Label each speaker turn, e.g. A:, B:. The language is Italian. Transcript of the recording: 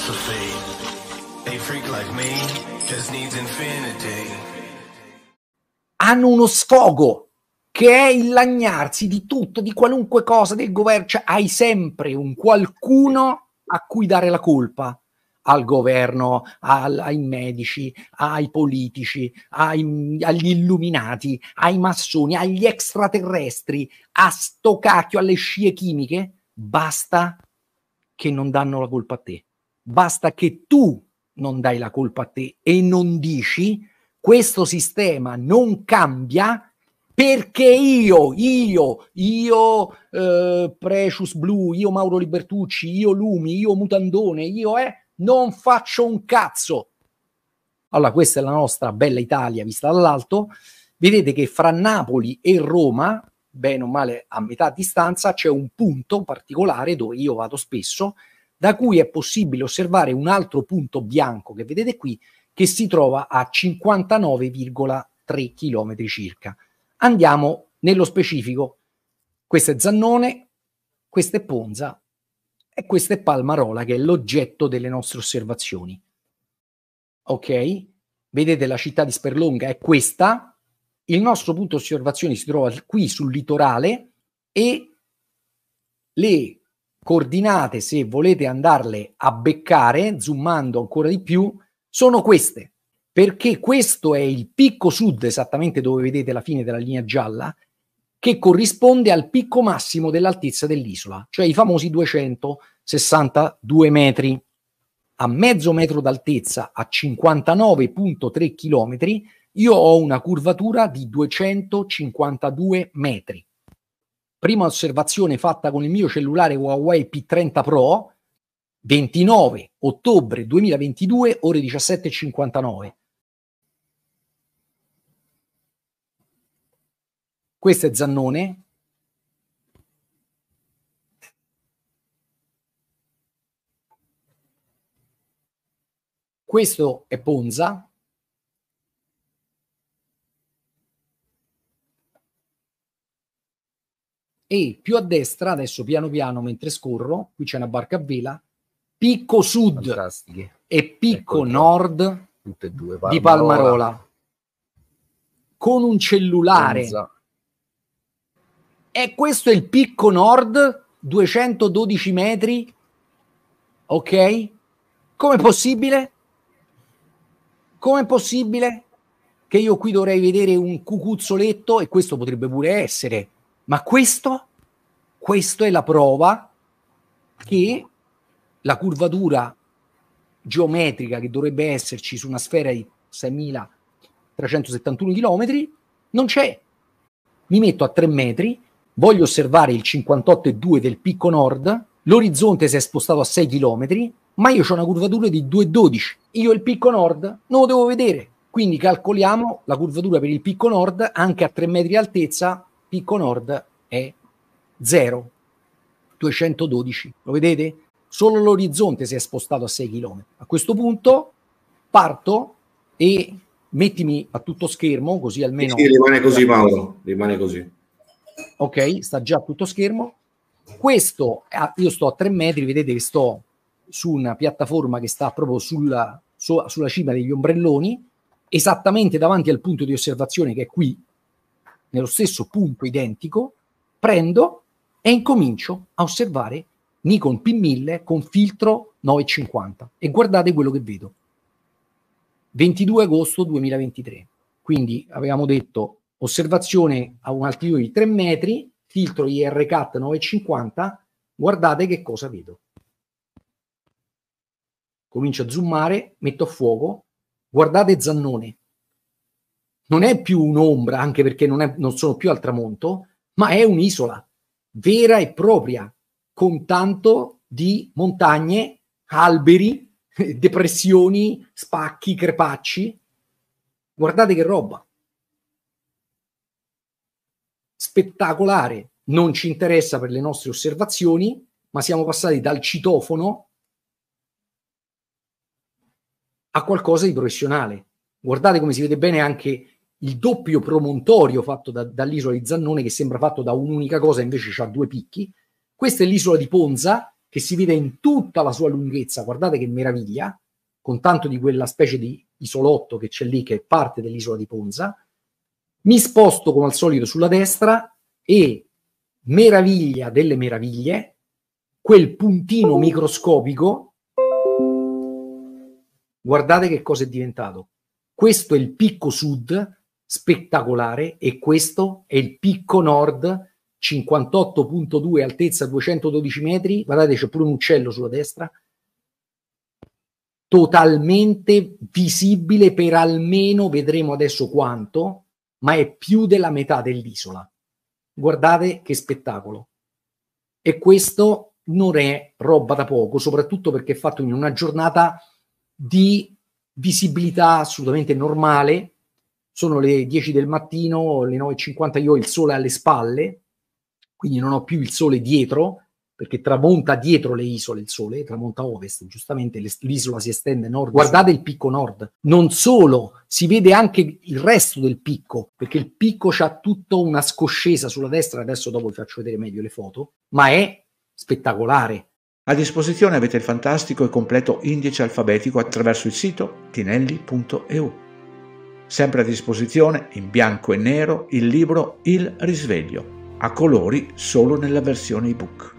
A: philosophy. A freak like me just needs infinity. Hanno uno sfogo che è il lagnarsi di tutto, di qualunque cosa del governo. Cioè, hai sempre un qualcuno a cui dare la colpa. Al governo, al, ai medici, ai politici, ai, agli illuminati, ai massoni, agli extraterrestri, a sto cacchio, alle scie chimiche. Basta che non danno la colpa a te. Basta che tu non dai la colpa a te e non dici questo sistema non cambia perché io, io, io eh, Precious Blue, io Mauro Libertucci, io Lumi, io Mutandone, io eh, non faccio un cazzo. Allora questa è la nostra bella Italia vista dall'alto. Vedete che fra Napoli e Roma, bene o male a metà distanza, c'è un punto particolare dove io vado spesso, da cui è possibile osservare un altro punto bianco che vedete qui, che si trova a 59,3 km circa. Andiamo nello specifico. Questo è Zannone, questa è Ponza e questa è Palmarola, che è l'oggetto delle nostre osservazioni. Ok? Vedete la città di Sperlonga è questa. Il nostro punto di osservazione si trova qui sul litorale e le coordinate, se volete andarle a beccare, zoomando ancora di più, sono queste, perché questo è il picco sud, esattamente dove vedete la fine della linea gialla, che corrisponde al picco massimo dell'altezza dell'isola, cioè i famosi 262 metri. A mezzo metro d'altezza, a 59,3 km, io ho una curvatura di 252 metri prima osservazione fatta con il mio cellulare Huawei P30 Pro, 29 ottobre 2022, ore 17.59. Questo è Zannone. Questo è Ponza. e più a destra, adesso piano piano mentre scorro, qui c'è una barca a vela, Picco Sud e Picco ecco Nord due, di Palmarola. Con un cellulare. Penza. E questo è il Picco Nord, 212 metri, ok? Com'è possibile? Com'è possibile che io qui dovrei vedere un cucuzzoletto e questo potrebbe pure essere ma questo, questo è la prova che la curvatura geometrica che dovrebbe esserci su una sfera di 6.371 km non c'è. Mi metto a 3 metri, voglio osservare il 58,2 del picco nord, l'orizzonte si è spostato a 6 km, ma io ho una curvatura di 2,12. Io il picco nord non lo devo vedere. Quindi calcoliamo la curvatura per il picco nord anche a 3 metri di altezza picco nord è 0, 212, lo vedete? Solo l'orizzonte si è spostato a 6 km. A questo punto parto e mettimi a tutto schermo, così almeno... Sì, rimane così Mauro, rimane così. Ok, sta già a tutto schermo. Questo, ah, io sto a 3 metri, vedete che sto su una piattaforma che sta proprio sulla, sulla cima degli ombrelloni, esattamente davanti al punto di osservazione che è qui, nello stesso punto identico, prendo e incomincio a osservare Nikon P1000 con filtro 950 e guardate quello che vedo. 22 agosto 2023. Quindi avevamo detto osservazione a un'altitudine di 3 metri, filtro IRCAT 950, guardate che cosa vedo. Comincio a zoomare, metto a fuoco, guardate Zannone, non è più un'ombra, anche perché non, è, non sono più al tramonto, ma è un'isola vera e propria, con tanto di montagne, alberi, depressioni, spacchi, crepacci. Guardate che roba. Spettacolare. Non ci interessa per le nostre osservazioni, ma siamo passati dal citofono a qualcosa di professionale. Guardate come si vede bene anche il doppio promontorio fatto da, dall'isola di Zannone, che sembra fatto da un'unica cosa, invece ha due picchi. Questa è l'isola di Ponza, che si vede in tutta la sua lunghezza, guardate che meraviglia, con tanto di quella specie di isolotto che c'è lì, che è parte dell'isola di Ponza. Mi sposto come al solito sulla destra e meraviglia delle meraviglie, quel puntino microscopico, guardate che cosa è diventato. Questo è il picco sud spettacolare e questo è il picco nord 58.2 altezza 212 metri guardate c'è pure un uccello sulla destra totalmente visibile per almeno vedremo adesso quanto ma è più della metà dell'isola guardate che spettacolo e questo non è roba da poco soprattutto perché è fatto in una giornata di visibilità assolutamente normale sono le 10 del mattino, le 9.50 io ho il sole alle spalle, quindi non ho più il sole dietro, perché tramonta dietro le isole il sole, tramonta ovest, giustamente l'isola si estende nord. Guardate il picco nord, non solo, si vede anche il resto del picco, perché il picco ha tutta una scoscesa sulla destra, adesso dopo vi faccio vedere meglio le foto, ma è spettacolare. A disposizione avete il fantastico e completo indice alfabetico attraverso il sito tinelli.eu. Sempre a disposizione, in bianco e nero, il libro Il risveglio, a colori solo nella versione ebook.